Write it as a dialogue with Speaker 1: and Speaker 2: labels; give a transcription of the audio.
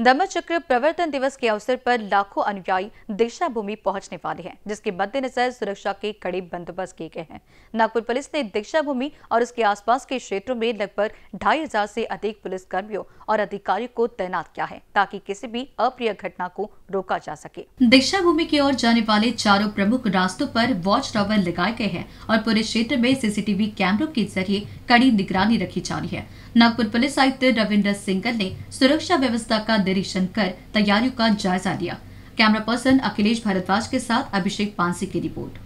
Speaker 1: धम्म चक्र प्रवर्तन दिवस के अवसर पर लाखों अनुयायी दीक्षा भूमि पहुंचने वाले हैं जिसके मद्देनजर सुरक्षा के कड़े बंदोबस्त किए गए हैं नागपुर पुलिस ने दीक्षा भूमि और उसके आसपास के क्षेत्रों में लगभग ढाई हजार से अधिक पुलिस कर्मियों और अधिकारियों को तैनात किया है ताकि किसी भी अप्रिय घटना को रोका जा सके दीक्षा भूमि की ओर जाने वाले चारों प्रमुख रास्तों पर वॉच टावर लगाए गए हैं और पूरे क्षेत्र में सीसीटीवी कैमरों के जरिए कड़ी निगरानी रखी जा रही है नागपुर पुलिस आयुक्त रविन्द्र सिंगल ने सुरक्षा व्यवस्था का निरीक्षण कर तैयारियों का जायजा लिया कैमरा पर्सन अखिलेश भारद्वाज के साथ अभिषेक पांसी की रिपोर्ट